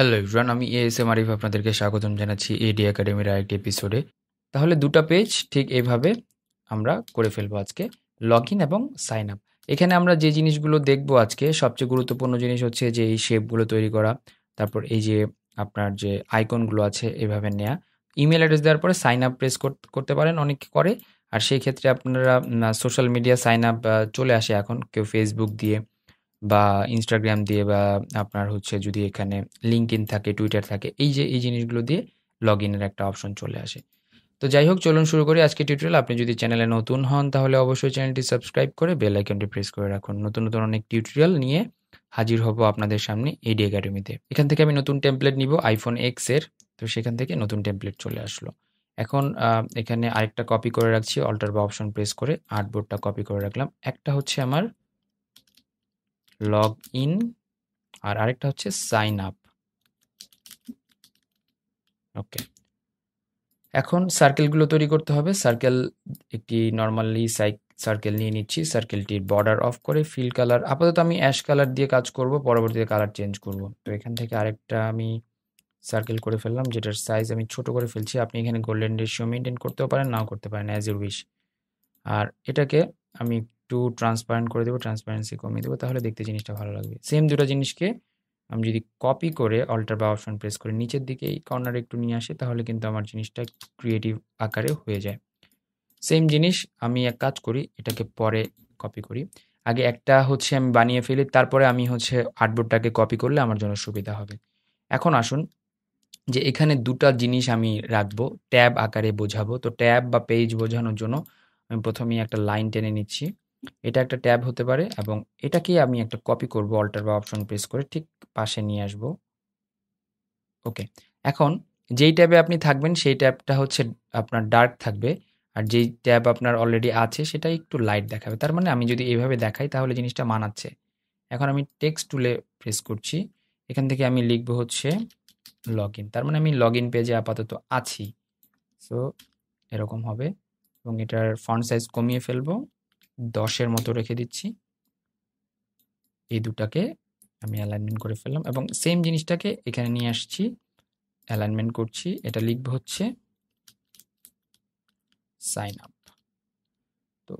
hello everyone আমি A S M Arif আপনাদেরকে স্বাগতম জানাচ্ছি এডি একাডেমির আরেকটি এপিসোডে তাহলে দুটা পেজ ঠিক এইভাবে আমরা করে ফেলবো আজকে লগ ইন এবং সাইন আপ এখানে আমরা যে জিনিসগুলো দেখব আজকে সবচেয়ে গুরুত্বপূর্ণ জিনিস হচ্ছে যে এই শেপগুলো তৈরি করা তারপর এই যে আপনার যে আইকনগুলো আছে এভাবে নেয়া ইমেল অ্যাড্রেস দেওয়ার পরে সাইন আপ প্রেস করতে পারেন অনেকে করে আর সেই ক্ষেত্রে আপনারা সোশ্যাল মিডিয়া সাইন আপ চলে আসে এখন কেউ ফেসবুক দিয়ে বা ইনস্টাগ্রাম দিয়ে বা আপনার হচ্ছে যদি এখানে লিঙ্ক ইন থাকে টুইটার থাকে এই যে এই জিনিসগুলো দিয়ে লগ ইনের একটা অপশন চলে আসে তো যাই হোক চলুন শুরু করি আজকে টিউটোরিয়াল আপনি যদি চ্যানেলে নতুন হন তাহলে অবশ্যই চ্যানেলটি সাবস্ক্রাইব করে বেল আইকনটি প্রেস করে রাখুন নতুন নতুন অনেক টিউটোরিয়াল নিয়ে হাজির হব আপনাদের সামনে এডি একাডেমিতে এখান থেকে আমি নতুন টেমপ্লেট নিব আইফোন এক্স এর তো সেখান থেকে নতুন টেমপ্লেট চলে আসলো এখন এখানে আরেকটা কপি করে রাখছি অল্টার বা অপশন প্রেস করে আর্টবোর্ডটা কপি করে রাখলাম একটা হচ্ছে আমার লগ ইন আর আরেকটা হচ্ছে সাইন আপ ওকে এখন সার্কেলগুলো তৈরি করতে হবে সার্কেল একটি নর্মালি সার্কেল নিয়ে নিচ্ছি সার্কেলটির বর্ডার অফ করে ফিল কালার আপাতত আমি অ্যাশ কালার দিয়ে কাজ করব পরবর্তীতে কালার চেঞ্জ করব তো এখান থেকে আরেকটা আমি সার্কেল করে ফেললাম যেটার সাইজ আমি ছোট করে ফেলছি আপনি এখানে গোল্ডেন রেশিও মেনটেন করতেও পারেন নাও করতে পারেন অ্যাজ ইউ উইশ আর এটাকে আমি একটু ট্রান্সপারেন্ট করে দেবো ট্রান্সপারেন্সি কমিয়ে দেবো তাহলে দেখতে জিনিসটা ভালো লাগবে সেম দুটো জিনিসকে আমি যদি কপি করে অল্টার বা অপশন প্রেস করে নিচের দিকে এই কর্নারে একটু নিয়ে আসে তাহলে কিন্তু আমার জিনিসটা ক্রিয়েটিভ আকারে হয়ে যায় সেম জিনিস আমি এক কাজ করি এটাকে পরে কপি করি আগে একটা হচ্ছে আমি বানিয়ে ফেলি তারপরে আমি হচ্ছে আর্টবোর্ডটাকে কপি করলে আমার জন্য সুবিধা হবে এখন আসুন যে এখানে দুটা জিনিস আমি রাখবো ট্যাব আকারে বোঝাবো তো ট্যাব বা পেজ বোঝানোর জন্য আমি প্রথমেই একটা লাইন টেনে নিচ্ছি এটা একটা ট্যাব হতে পারে এবং এটাকে আমি একটা কপি করব অল্টার বা অপশন প্রেস করে ঠিক পাশে নিয়ে আসব ওকে এখন যেই ট্যাবে আপনি থাকবেন সেই ট্যাবটা হচ্ছে আপনার ডার্ক থাকবে আর যেই ট্যাব আপনার অলরেডি আছে সেটা একটু লাইট দেখাবে তার মানে আমি যদি এভাবে দেখাই তাহলে জিনিসটা মানাচ্ছে এখন আমি টেক্সট টুলে প্রেস করছি এখান থেকে আমি লিখবো হচ্ছে লগ তার মানে আমি লগ ইন পেজে আপাতত আছি সো এরকম হবে এবং এটার ফন্ট সাইজ কমিয়ে ফেলবো দশের মতো রেখে দিচ্ছি এই দুটাকে আমি অ্যালাইনমেন্ট করে ফেললাম এবং সেম জিনিসটাকে এখানে নিয়ে আসছি অ্যালাইনমেন্ট করছি এটা লিখব হচ্ছে সাইন আপ তো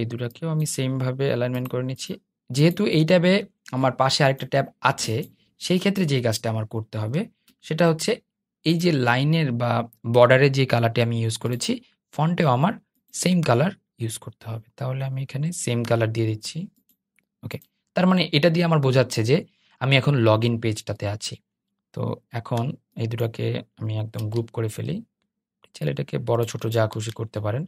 এই দুটাকেও আমি সেমভাবে অ্যালাইনমেন্ট করে নিচ্ছি যেহেতু এই ট্যাবে আমার পাশে আরেকটা ট্যাব আছে সেই ক্ষেত্রে যে কাজটা আমার করতে হবে সেটা হচ্ছে এই যে লাইনের বা বর্ডারের যে কালারটি আমি ইউজ করেছি ফন্টেও আমার সেম কালার ইউজ করতে হবে তাহলে আমি এখানে সেম কালার দিয়ে দিচ্ছি ওকে তার মানে এটা দিয়ে আমার বোঝাচ্ছে যে আমি এখন লগ ইন পেজটাতে আছি তো এখন এই দুটাকে আমি একদম গ্রুপ করে ফেলি ছেলেটাকে বড় ছোট যা খুশি করতে পারেন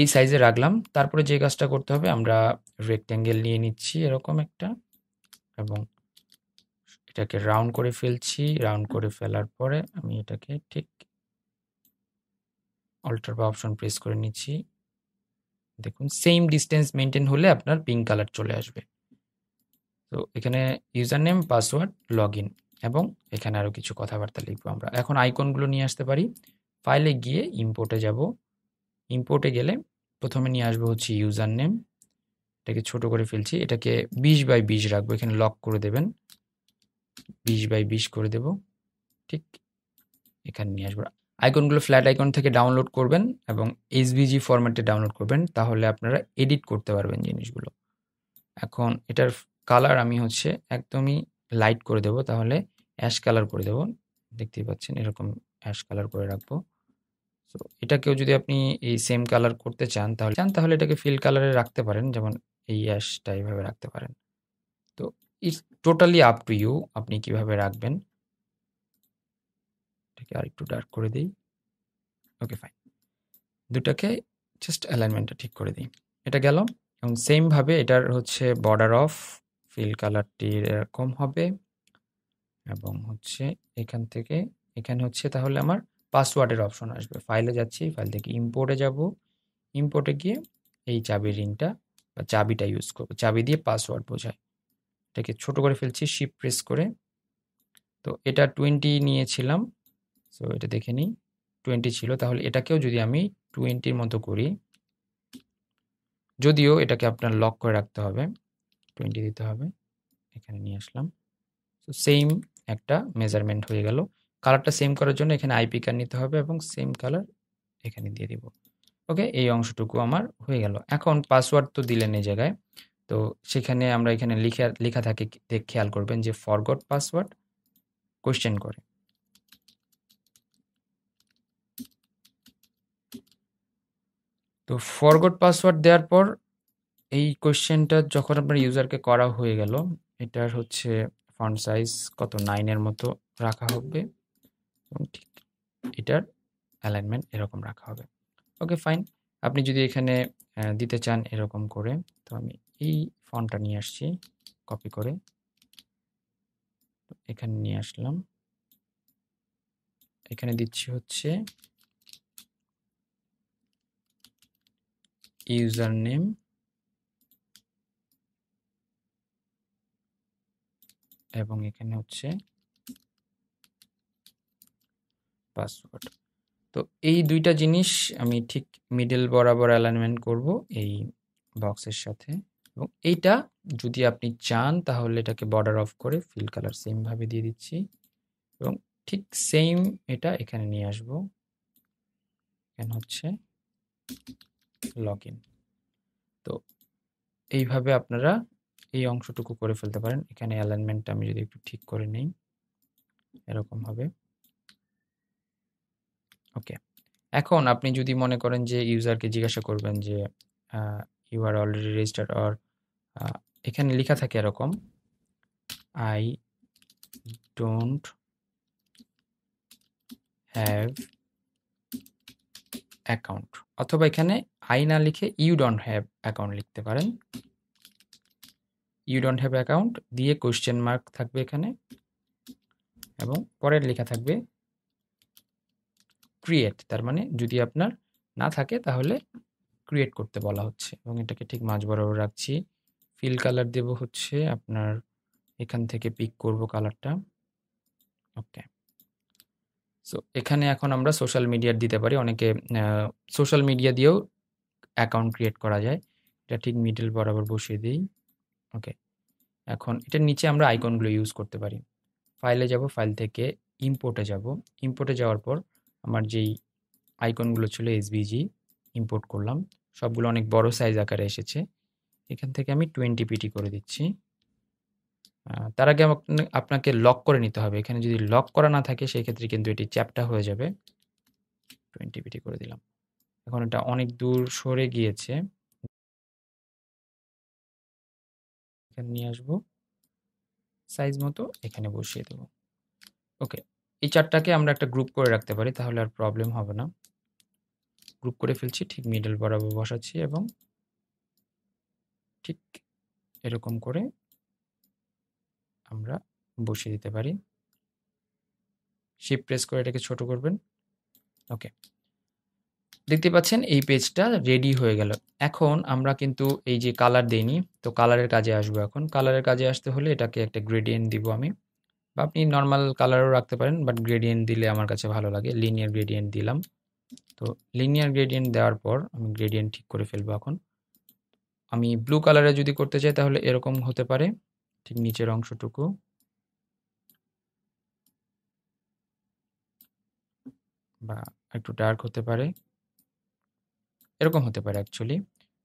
এই সাইজে রাখলাম তারপরে যে কাজটা করতে হবে আমরা রেক্ট্যাঙ্গেল নিয়ে নিচ্ছি এরকম একটা এবং এটাকে রাউন্ড করে ফেলছি রাউন্ড করে ফেলার পরে আমি এটাকে ঠিক অল্টার বা অপশন প্রেস করে নিচ্ছি দেখুন সেম ডিস্টেন্স মেনটেন হলে আপনার পিঙ্ক কালার চলে আসবে তো এখানে ইউজার নেম পাসওয়ার্ড লগ এবং এখানে আরও কিছু কথাবার্তা লিখবো আমরা এখন আইকনগুলো নিয়ে আসতে পারি ফাইলে গিয়ে ইম্পোর্টে যাব ইম্পোর্টে গেলে প্রথমে নিয়ে আসবো হচ্ছে ইউজার নেম এটাকে ছোট করে ফেলছি এটাকে বিশ বাই বিশ রাখবো এখানে লক করে দেবেন বিশ বাই বিশ করে দেব ঠিক এখানে নিয়ে আসবো আইকনগুলো ফ্ল্যাট আইকন থেকে ডাউনলোড করবেন এবং এসবিজি ফরম্যাটে ডাউনলোড করবেন তাহলে আপনারা এডিট করতে পারবেন জিনিসগুলো এখন এটার কালার আমি হচ্ছে একদমই লাইট করে দেব তাহলে অ্যাশ কালার করে দেব দেখতেই পাচ্ছেন এরকম অ্যাশ কালার করে রাখবো সো এটাকেও যদি আপনি এই সেম কালার করতে চান তাহলে চান তাহলে এটাকে ফিল কালারে রাখতে পারেন যেমন এই অ্যাশটা এইভাবে রাখতে পারেন তো it's totally up to you আপনি কিভাবে রাখবেন এটাকে আর একটু ডার্ক করে দিই ওকে ফাইন দুটাকে জাস্ট অ্যালাইনমেন্টটা ঠিক করে দিই এটা গেল এবং সেমভাবে এটার হচ্ছে বর্ডার অফ ফিল কালারটি এরকম হবে এবং হচ্ছে এখান থেকে এখানে হচ্ছে তাহলে আমার পাসওয়ার্ডের অপশন আসবে ফাইলে যাচ্ছি ফাইল থেকে ইম্পোর্টে যাব ইম্পোর্টে গিয়ে এই চাবি রিংটা বা চাবিটা ইউজ করবো চাবি দিয়ে পাসওয়ার্ড বোঝায় এটাকে ছোট করে ফেলছি শিপ প্রেস করে তো এটা টোয়েন্টি নিয়েছিলাম সো এটা দেখে নিই টোয়েন্টি ছিল তাহলে এটাকেও যদি আমি টোয়েন্টির মতো করি যদিও এটাকে আপনার লক করে রাখতে হবে টোয়েন্টি দিতে হবে এখানে নিয়ে আসলাম তো সেম একটা মেজারমেন্ট হয়ে গেল কালারটা সেম করার জন্য এখানে আইপি কার্ড নিতে হবে এবং সেম কালার এখানে দিয়ে দিব ওকে এই অংশটুকু আমার হয়ে গেল এখন পাসওয়ার্ড তো দিলেন এই জায়গায় তো সেখানে আমরা এখানে লিখে লেখা থাকে খেয়াল করবেন যে ফরগট পাসওয়ার্ড কোয়েশ্চেন করে তো ফরগট পাসওয়ার্ড দেওয়ার পর এই কোয়েশ্চেনটা যখন আপনার ইউজারকে করা হয়ে গেল এটার হচ্ছে ফন্ট সাইজ কত নাইনের মতো রাখা হবে এবং ঠিক এটার অ্যালাইনমেন্ট এরকম রাখা হবে ওকে ফাইন আপনি যদি এখানে দিতে চান এরকম করে তো আমি এই ফর্মটা নিয়ে আসছি কপি করে এখানে নিয়ে আসলাম এখানে দিচ্ছি হচ্ছে username এবং এখানে হচ্ছে পাসওয়ার্ড তো এই দুইটা জিনিস আমি ঠিক মিডল বরাবর অ্যালাইনমেন্ট করব এই বক্সের সাথে এবং এইটা যদি আপনি চান তাহলে এটাকে বর্ডার অফ করে ফিল কালার সেমভাবে দিয়ে দিচ্ছি এবং ঠিক সেম এটা এখানে নিয়ে আসবো এখানে হচ্ছে লগ ইন তো এইভাবে আপনারা এই অংশটুকু করে ফেলতে পারেন এখানে অ্যালাইনমেন্টটা আমি যদি একটু ঠিক করে নিই এরকম হবে ওকে এখন আপনি যদি মনে করেন যে ইউজারকে জিজ্ঞাসা করবেন যে you are already registered or এখানে লেখা থাকে এরকম আই ডোন্ট হ্যাভ অ্যাকাউন্ট অথবা এখানে আই না লিখে ইউ ডোন্ট হ্যাভ অ্যাকাউন্ট লিখতে পারেন ইউ ডোন্ট হ্যাভ অ্যাকাউন্ট দিয়ে কোয়েশ্চেন মার্ক থাকবে এখানে এবং পরের লেখা থাকবে ক্রিয়েট তার মানে যদি আপনার না থাকে তাহলে ক্রিয়েট করতে বলা হচ্ছে এবং এটাকে ঠিক মাঝ বরাবর রাখছি ফিল কালার দেব হচ্ছে আপনার এখান থেকে পিক করব কালারটা ওকে সো এখানে এখন আমরা সোশ্যাল মিডিয়ার দিতে পারি অনেকে সোশ্যাল মিডিয়া দিয়েও অ্যাকাউন্ট ক্রিয়েট করা যায় এটা ঠিক মিডল বরাবর বসিয়ে দিই ওকে এখন এটার নিচে আমরা আইকনগুলো ইউজ করতে পারি ফাইলে যাব ফাইল থেকে ইম্পোর্টে যাব ইম্পোর্টে যাওয়ার পর আমার যেই আইকনগুলো ছিল এসবিজি ইম্পোর্ট করলাম সবগুলো অনেক বড় সাইজ আকারে এসেছে এখান থেকে আমি টোয়েন্টি পিটি করে দিচ্ছি তার আগে আপনাকে লক করে নিতে হবে এখানে যদি লক করা না থাকে সেই ক্ষেত্রে কিন্তু এটি চ্যাপটা হয়ে যাবে টোয়েন্টি পিটি করে দিলাম এখন এটা অনেক দূর সরে গিয়েছে এখানে নিয়ে আসবো সাইজ মতো এখানে বসিয়ে দেব ওকে এই চারটাকে আমরা একটা গ্রুপ করে রাখতে পারি তাহলে আর প্রবলেম হবে না গ্রুপ করে ফেলছি ঠিক মিডল বরাবর বসাচ্ছি এবং ঠিক এরকম করে আমরা বসিয়ে দিতে পারি শিপ প্রেস করে এটাকে ছোট করবেন ওকে দেখতে পাচ্ছেন এই পেজটা রেডি হয়ে গেল এখন আমরা কিন্তু এই যে কালার দেইনি তো কালারের কাজে আসবো এখন কালারের কাজে আসতে হলে এটাকে একটা গ্রেডিয়েন্ট দিব আমি বা আপনি নর্মাল কালারও রাখতে পারেন বাট গ্রেডিয়েন্ট দিলে আমার কাছে ভালো লাগে লিনিয়ার গ্রেডিয়েন্ট দিলাম তো লিনিয়ার গ্রেডিয়েন্ট দেওয়ার পর আমি গ্রেডিয়েন্ট ঠিক করে ফেলবো এখন আমি ব্লু কালারে যদি করতে চাই তাহলে এরকম হতে পারে ঠিক নিচের অংশটুকু বা একটু ডার্ক হতে পারে এরকম হতে পারে অ্যাকচুয়ালি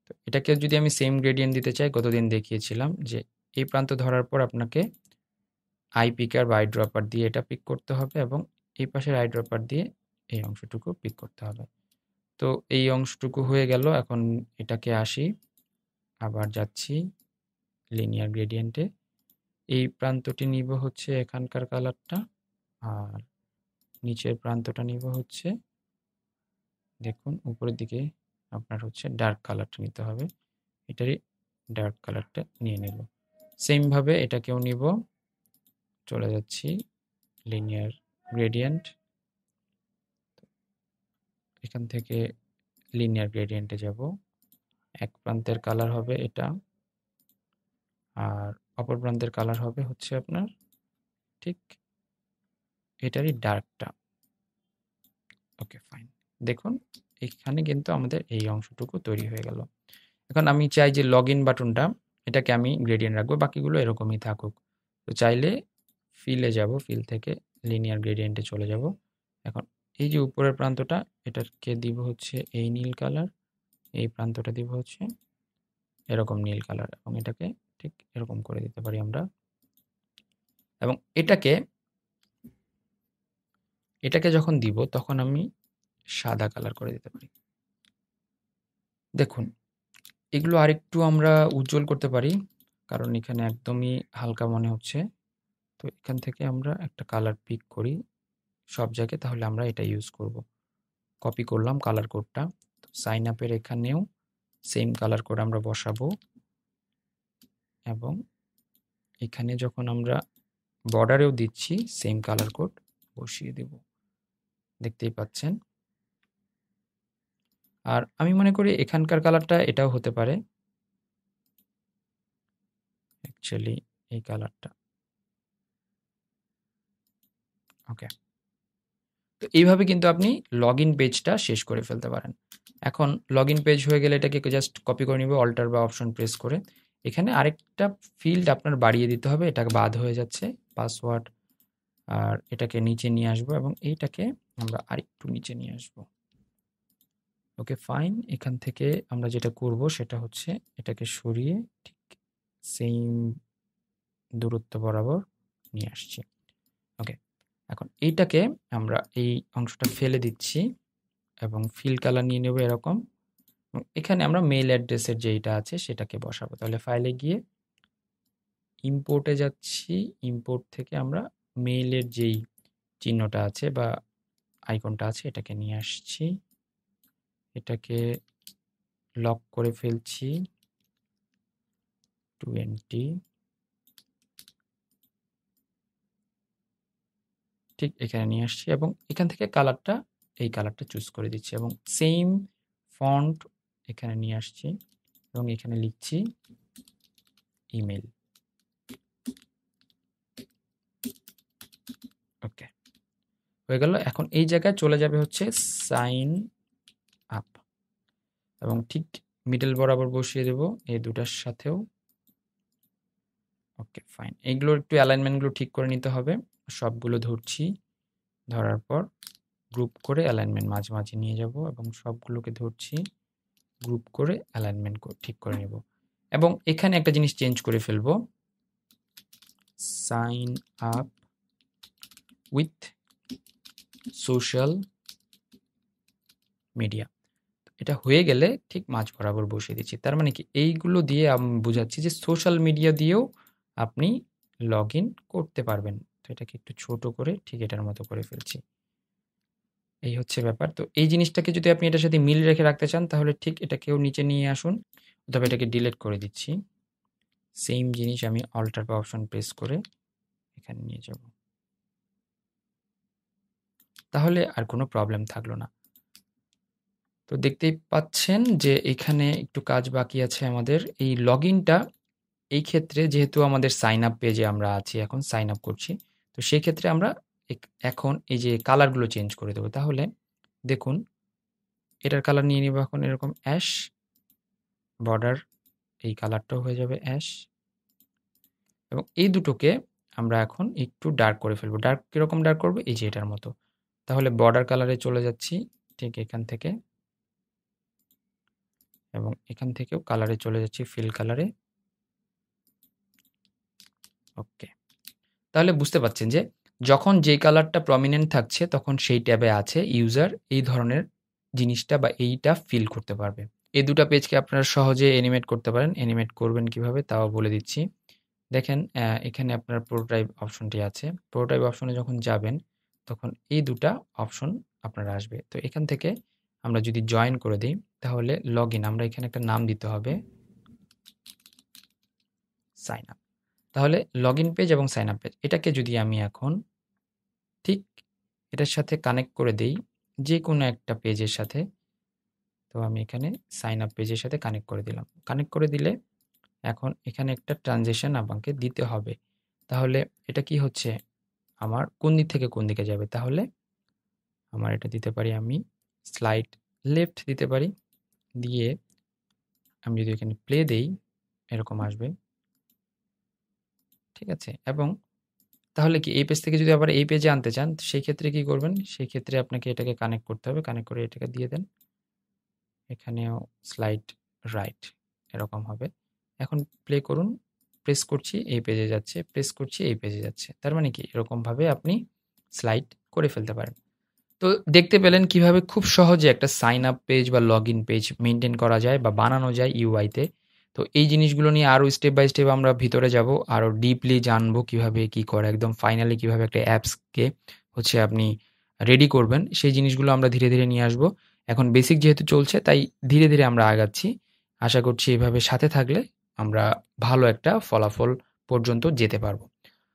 তো এটাকে যদি আমি সেম গ্রেডিয়েন্ট দিতে চাই গতদিন দেখিয়েছিলাম যে এই প্রান্ত ধরার পর আপনাকে আই পিকার বা আইড্রপার দিয়ে এটা পিক করতে হবে এবং এই পাশের আইড্রপার দিয়ে এই অংশটুকু পিক করতে হবে তো এই অংশটুকু হয়ে গেল এখন এটাকে আসি আবার যাচ্ছি লিনিয়ার গ্রেডিয়েন্টে এই প্রান্তটি নিব হচ্ছে এখানকার কালারটা আর নিচের প্রান্তটা নিব হচ্ছে দেখুন উপরের দিকে আপনার হচ্ছে ডার্ক কালারটা নিতে হবে এটারই ডার্ক কালারটা নিয়ে নেব সেমভাবে এটাকেও নিব চলে যাচ্ছি লিনিয়ার গ্রেডিয়েন্ট এখান থেকে লিনিয়ার গ্রেডিয়েন্টে যাব এক প্রান্তের কালার হবে এটা আর অপর প্রান্তের কালার হবে হচ্ছে আপনার ঠিক এটারই ডার্কটা ওকে ফাইন দেখুন এখানে কিন্তু আমাদের এই অংশটুকু তৈরি হয়ে গেল এখন আমি চাই যে লগ ইন বাটনটা এটাকে আমি গ্রেডিয়েন্ট রাখবো বাকিগুলো এরকমই থাকুক তো চাইলে ফিলে যাব ফিল থেকে লিনিয়ার গ্রেডিয়েন্টে চলে যাব এখন এই যে উপরের প্রান্তটা এটাকে দিব হচ্ছে এই নীল কালার এই প্রান্তটা দিব হচ্ছে এরকম নীল কালার এবং এটাকে ঠিক এরকম করে দিতে পারি আমরা এবং এটাকে এটাকে যখন দিব তখন আমি সাদা কালার করে দিতে পারি দেখুন এগুলো আরেকটু আমরা উজ্জ্বল করতে পারি কারণ এখানে একদমই হালকা মনে হচ্ছে তো এখান থেকে আমরা একটা কালার পিক করি সব জায়গায় তাহলে আমরা এটা ইউজ করব কপি করলাম কালার কোডটা সাইন আপের এখানেও সেম কালার কোড আমরা বসাবো এবং এখানে যখন আমরা বর্ডারেও দিচ্ছি সেম কালার কোড বসিয়ে দেব দেখতেই পাচ্ছেন আর আমি মনে করি এখানকার কালারটা এটাও হতে পারে অ্যাকচুয়ালি এই কালারটা ওকে তো এইভাবে কিন্তু আপনি লগ ইন পেজটা শেষ করে ফেলতে পারেন এখন লগ ইন পেজ হয়ে গেলে এটাকে জাস্ট কপি করে নিবে অল্টার বা অপশন প্রেস করে এখানে আরেকটা ফিল্ড আপনার বাড়িয়ে দিতে হবে এটা বাদ হয়ে যাচ্ছে পাসওয়ার্ড আর এটাকে নিচে নিয়ে আসব এবং এইটাকে আমরা আরেকটু নিচে নিয়ে আসব ওকে ফাইন এখান থেকে আমরা যেটা করব সেটা হচ্ছে এটাকে সরিয়ে ঠিক সেম দূরত্ব বরাবর নিয়ে আসছি ওকে এখন এইটাকে আমরা এই অংশটা ফেলে দিচ্ছি এবং ফিল কালার নিয়ে নেব এরকম এখানে আমরা মেল অ্যাড্রেসের যেইটা আছে সেটাকে বসাবো তাহলে ফাইলে গিয়ে ইম্পোর্টে যাচ্ছি ইম্পোর্ট থেকে আমরা মেইলের যেই চিহ্নটা আছে বা আইকনটা আছে এটাকে নিয়ে আসছি এটাকে লক করে ফেলছি টুয়েন্টি ঠিক এখানে নিয়ে আসছি এবং এখান থেকে কালারটা এই কালারটা চুজ করে দিচ্ছি এবং সেম ফন্ট এখানে নিয়ে আসছি এবং এখানে লিখছি ইমেল ওকে হয়ে গেল এখন এই জায়গায় চলে যাবে হচ্ছে সাইন আপ এবং ঠিক মিডল বরাবর বসিয়ে দেব এই দুটার সাথেও ওকে ফাইন এইগুলো একটু অ্যালাইনমেন্টগুলো ঠিক করে নিতে হবে সবগুলো ধরছি ধরার পর গ্রুপ করে অ্যালাইনমেন্ট মাঝে মাঝে নিয়ে যাব এবং সবগুলোকে ধরছি গ্রুপ করে অ্যালাইনমেন্ট ঠিক করে নিব এবং এখানে একটা জিনিস চেঞ্জ করে ফেলব sign up with social media এটা হয়ে গেলে ঠিক মাছ বরাবর বসিয়ে দিচ্ছি তার মানে কি এইগুলো দিয়ে আমি বোঝাচ্ছি যে সোশ্যাল মিডিয়া দিয়েও আপনি লগ করতে পারবেন তো এটাকে একটু ছোট করে ঠিক এটার মতো করে ফেলছি এই হচ্ছে ব্যাপার তো এই জিনিসটাকে যদি আপনি এটার সাথে মিল রেখে রাখতে চান তাহলে ঠিক এটাকেও নিচে নিয়ে আসুন তবে এটাকে ডিলিট করে দিচ্ছি সেম জিনিস আমি অল্টার বা অপশন প্রেস করে এখানে নিয়ে যাব তাহলে আর কোনো প্রবলেম থাকলো না তো দেখতেই পাচ্ছেন যে এখানে একটু কাজ বাকি আছে আমাদের এই লগ এই ক্ষেত্রে যেহেতু আমাদের সাইন আপ পেজে আমরা আছি এখন সাইন আপ করছি তো সেই ক্ষেত্রে আমরা এখন এই যে কালারগুলো চেঞ্জ করে দেবো তাহলে দেখুন এটার কালার নিয়ে নিব এখন এরকম অ্যাশ বর্ডার এই কালারটাও হয়ে যাবে অ্যাশ এবং এই দুটোকে আমরা এখন একটু ডার্ক করে ফেলবো ডার্ক কীরকম ডার্ক করবো এই যে এটার মতো তাহলে বর্ডার কালারে চলে যাচ্ছি ঠিক এখান থেকে এবং এখান থেকেও কালারে চলে যাচ্ছি ফিল কালারে ওকে তাহলে বুঝতে পাচ্ছেন যে যখন যেই কালারটা প্রমিনেন্ট থাকছে তখন সেই ট্যাবে আছে ইউজার এই ধরনের জিনিসটা বা এইটা ফিল করতে পারবে এই দুটা পেজকে আপনারা সহজে অ্যানিমেট করতে পারেন অ্যানিমেট করবেন কিভাবে তাও বলে দিচ্ছি দেখেন এখানে আপনার প্রোটাইপ অপশনটি আছে প্রোটাইপ অপশনে যখন যাবেন তখন এই দুটা অপশন আপনার আসবে তো এখান থেকে আমরা যদি জয়েন করে দিই তাহলে লগ আমরা এখানে একটা নাম দিতে হবে সাইন আপ তাহলে লগ পেজ এবং সাইন আপ পেজ এটাকে যদি আমি এখন ঠিক এটার সাথে কানেক্ট করে দেই যে কোনো একটা পেজের সাথে তো আমি এখানে সাইন আপ পেজের সাথে কানেক্ট করে দিলাম কানেক্ট করে দিলে এখন এখানে একটা ট্রানজেকশান আমাকে দিতে হবে তাহলে এটা কি হচ্ছে আমার কোন দিক থেকে কোন দিকে যাবে তাহলে আমার এটা দিতে পারি আমি স্লাইড লেফট দিতে পারি দিয়ে আমি যদি এখানে প্লে দেই এরকম আসবে ঠিক আছে এবং তাহলে কি এই পেজ থেকে যদি আবার এই পেজে আনতে চান সেই ক্ষেত্রে কি করবেন সেই ক্ষেত্রে আপনাকে এটাকে কানেক্ট করতে হবে কানেক্ট করে এটাকে দিয়ে দেন এখানেও স্লাইড রাইট এরকম হবে এখন প্লে করুন প্রেস করছি এই পেজে যাচ্ছে প্রেস করছি এই পেজে যাচ্ছে তার মানে কি এরকমভাবে আপনি স্লাইড করে ফেলতে পারেন তো দেখতে পেলেন কিভাবে খুব সহজে একটা সাইন আপ পেজ বা লগ ইন পেজ মেনটেন করা যায় বা বানানো যায় ইউআইতে তো এই জিনিসগুলো নিয়ে আরও স্টেপ বাই স্টেপ আমরা ভিতরে যাব আরও ডিপলি জানবো কিভাবে কি করে একদম ফাইনালি কিভাবে একটা অ্যাপসকে হচ্ছে আপনি রেডি করবেন সেই জিনিসগুলো আমরা ধীরে ধীরে নিয়ে আসব এখন বেসিক যেহেতু চলছে তাই ধীরে ধীরে আমরা আগাচ্ছি আশা করছি এভাবে সাথে থাকলে আমরা ভালো একটা ফলাফল পর্যন্ত যেতে পারবো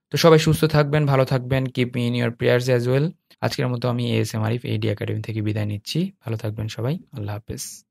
তো সবাই সুস্থ থাকবেন ভালো থাকবেন keep in your prayers as well আজকের মতো আমি S M Arif AD academy থেকে বিদায় নিচ্ছি ভালো থাকবেন সবাই আল্লাহ হাফেজ